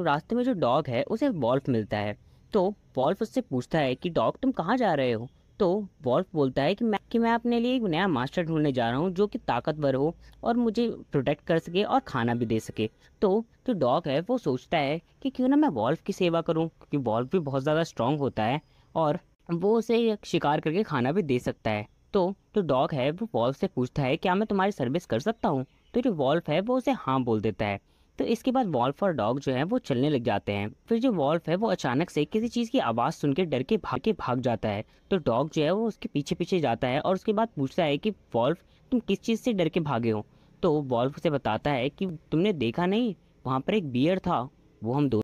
तो रास्ते में जो डॉग है उसे वॉल्फ मिलता है तो वॉल्फ उससे पूछता है कि डॉग तुम कहाँ जा रहे हो तो वॉल्फ बोलता है कि मैं कि मैं अपने लिए एक नया मास्टर ढूंढने जा रहा हूँ जो कि ताकतवर हो और मुझे प्रोटेक्ट कर सके और खाना भी दे सके तो जो डॉग है वो सोचता है कि क्यों ना मैं वॉल्फ की सेवा करूँ क्योंकि वॉल्फ भी बहुत ज़्यादा स्ट्रॉन्ग होता है और वो उसे शिकार करके खाना भी दे सकता है तो जो डॉग है वो वॉल्फ से पूछता है क्या मैं तुम्हारी सर्विस कर सकता हूँ तो जो वॉल्फ है वो उसे हाँ बोल देता है तो इसके बाद वॉल्फ और डॉग जो है वो चलने लग जाते हैं फिर जो वॉल्फ है वो अचानक से किसी चीज़ की आवाज़ सुन के डर के भाग के भाग जाता है तो डॉग जो है वो उसके पीछे पीछे जाता है और उसके बाद पूछता है कि वॉल्फ तुम किस चीज़ से डर के भागे हो तो वॉल्फ उसे बताता है कि तुमने देखा नहीं वहाँ पर एक बियर था वो हम दो